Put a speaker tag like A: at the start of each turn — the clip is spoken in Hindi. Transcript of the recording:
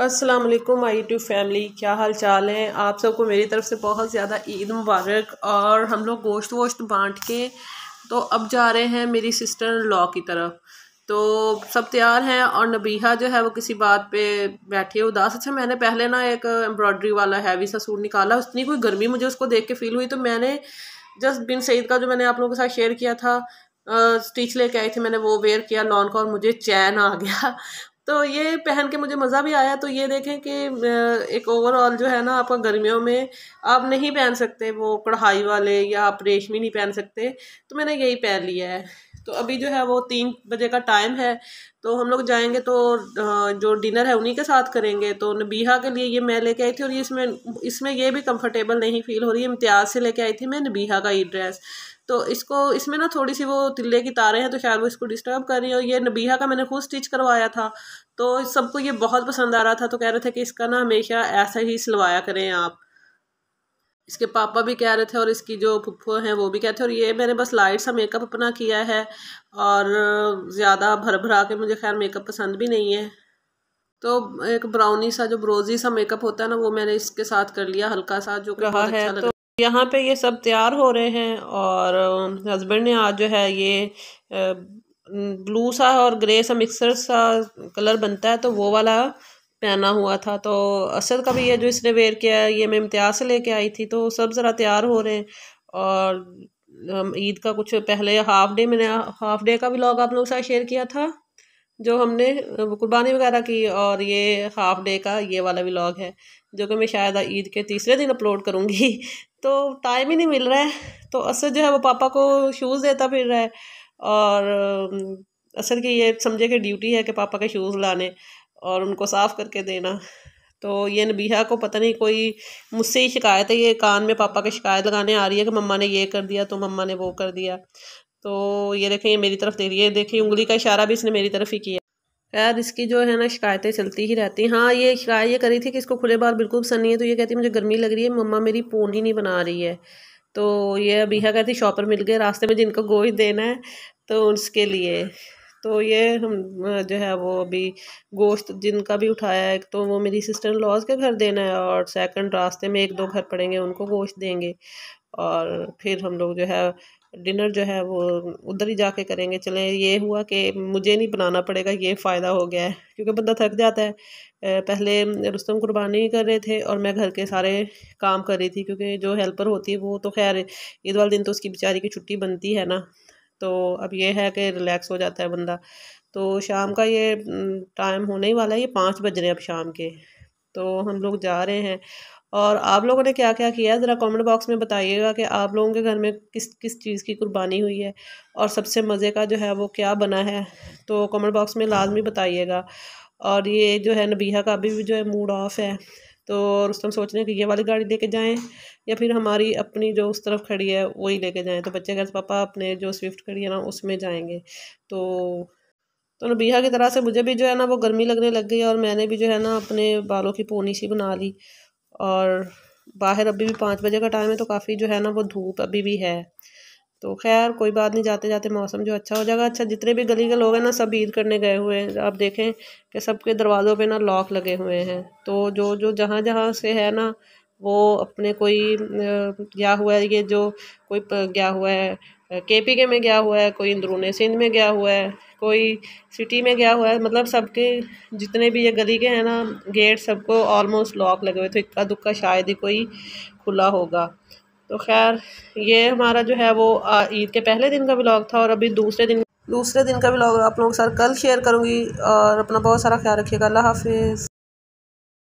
A: अस्सलाम वालेकुम माय यूट्यूब फैमिली क्या हाल चाल है आप सबको मेरी तरफ से बहुत ज़्यादा ईद मुबारक और हम लोग गोश्त वोश्त बांट के तो अब जा रहे हैं मेरी सिस्टर लॉ की तरफ तो सब तैयार हैं और नबीहा जो है वो किसी बात पे बैठी है उदास अच्छा मैंने पहले ना एक एम्ब्रॉयडरी वाला हैवी सा सूट निकाला उतनी कोई गर्मी मुझे उसको देख के फील हुई तो मैंने जस्ट बिन सईद का जो मैंने आप लोगों के साथ शेयर किया था स्टिच लेके आई थी मैंने वो वेयर किया लॉन का और मुझे चैन आ गया तो ये पहन के मुझे मज़ा भी आया तो ये देखें कि एक ओवरऑल जो है ना आपका गर्मियों में आप नहीं पहन सकते वो कढ़ाई वाले या आप रेशमी नहीं पहन सकते तो मैंने यही पहन लिया है तो अभी जो है वो तीन बजे का टाइम है तो हम लोग जाएंगे तो जो डिनर है उन्हीं के साथ करेंगे तो नबीहा के लिए ये मैं लेके आई थी और ये इसमें इसमें ये भी कंफर्टेबल नहीं फील हो रही है इम्तियाज़ से लेके आई थी मैं नबीहा का ये ड्रेस तो इसको इसमें ना थोड़ी सी वो तिल्ले की तारें हैं तो शायद वो इसको डिस्टर्ब कर रही हो ये नबीहा का मैंने खुद स्टिच करवाया था तो सबको ये बहुत पसंद आ रहा था तो कह रहे थे कि इसका ना हमेशा ऐसा ही सिलवाया करें आप इसके पापा भी कह रहे थे और इसकी जो पुप्पो हैं वो भी कह रहे थे और ये मैंने बस लाइट सा मेकअप अपना किया है और ज़्यादा भर भरा के मुझे खैर मेकअप पसंद भी नहीं है तो एक ब्राउनी सा जो ब्रोजी सा मेकअप होता है ना वो मैंने इसके साथ कर लिया हल्का सा जो कि बहुत अच्छा लगा तो यहाँ पे ये सब तैयार हो रहे हैं और हस्बैंड ने आज जो है ये ब्लू सा और ग्रे सा मिक्सर सा कलर बनता है तो वो वाला पहना हुआ था तो असद का भी ये जो इसने वेयर किया है ये मैं इम्तियाज से लेके आई थी तो सब ज़रा तैयार हो रहे हैं और ईद का कुछ पहले हाफ डे मैंने हाफ डे का भी लॉग आप लोगों के साथ शेयर किया था जो हमने कुर्बानी वगैरह की और ये हाफ डे का ये वाला व्लॉग है जो कि मैं शायद ईद के तीसरे दिन अपलोड करूँगी तो टाइम ही नहीं मिल रहा है तो असर जो है वो पापा को शूज़ देता फिर रहा है और असर की ये समझे कि ड्यूटी है कि पापा के शूज़ लाने और उनको साफ़ करके देना तो ये नबीहा को पता नहीं कोई मुझसे ही शिकायत है ये कान में पापा की शिकायत लगाने आ रही है कि मम्मा ने ये कर दिया तो मम्मा ने वो कर दिया तो ये देखें ये मेरी तरफ दे रही है देखिए उंगली का इशारा भी इसने मेरी तरफ ही किया खैर इसकी जो है ना शिकायतें चलती ही रहती हैं हाँ ये शिकायत ये करी थी कि इसको खुले बाल बिल्कुल पसंद नहीं है तो ये कहती मुझे गर्मी लग रही है मम्मा मेरी ही नहीं बना रही है तो ये अभी है कहती शॉपर मिल गए रास्ते में जिनको गोश्त देना है तो उसके लिए तो ये हम जो है वो अभी गोश्त जिनका भी उठाया है तो वो मेरी सिस्टर लॉज के घर देना है और सेकंड रास्ते में एक दो घर पड़ेंगे उनको गोश्त देंगे और फिर हम लोग जो है डिनर जो है वो उधर ही जाके करेंगे चलें ये हुआ कि मुझे नहीं बनाना पड़ेगा ये फ़ायदा हो गया है क्योंकि बंदा थक जाता है पहले रुस्तम कुर्बानी कर रहे थे और मैं घर के सारे काम कर रही थी क्योंकि जो हेल्पर होती है वो तो खैर ईद वाले दिन तो उसकी बेचारी की छुट्टी बनती है ना तो अब ये है कि रिलैक्स हो जाता है बंदा तो शाम का ये टाइम होने ही वाला है ये पाँच बज रहे हैं अब शाम के तो हम लोग जा रहे हैं और आप लोगों ने क्या क्या किया है ज़रा कमेंट बॉक्स में बताइएगा कि आप लोगों के घर में किस किस चीज़ की कुर्बानी हुई है और सबसे मज़े का जो है वो क्या बना है तो कमेंट बॉक्स में लाजमी बताइएगा और ये जो है नबीहा का अभी भी जो है मूड ऑफ़ है तो उस रुस्तम सोच रहे हैं कि ये वाली गाड़ी लेके जाएं या फिर हमारी अपनी जो उस तरफ खड़ी है वही लेके जाएं तो बच्चे कहते पापा अपने जो स्विफ्ट खड़ी है ना उसमें जाएंगे तो तो नबीहा की तरह से मुझे भी जो है ना वो गर्मी लगने लग गई और मैंने भी जो है ना अपने बालों की पोनी सी बना ली और बाहर अभी भी पाँच बजे का टाइम है तो काफ़ी जो है ना वो धूप अभी भी है तो खैर कोई बात नहीं जाते जाते मौसम जो अच्छा हो जाएगा अच्छा जितने भी गली के लोग हैं ना सब ईद करने गए हुए हैं आप देखें कि सबके दरवाज़ों पे ना लॉक लगे हुए हैं तो जो जो जहाँ जहाँ से है ना वो अपने कोई गया हुआ है ये जो कोई गया हुआ है के पी के में गया हुआ है कोई अंदरूनी सिंध में गया हुआ है कोई सिटी में गया हुआ है मतलब सबके जितने भी ये गली के हैं ना गेट सबको ऑलमोस्ट लॉक लगे हुए तो इक्का दुक्का शायद ही कोई खुला होगा तो खैर ये हमारा जो है वो ईद के पहले दिन का ब्लॉग था और अभी दूसरे दिन दूसरे दिन का ब्लॉग आप लोगों के साथ कल शेयर करूँगी और अपना बहुत सारा ख्याल रखिएगा अल्लाह हाफिज़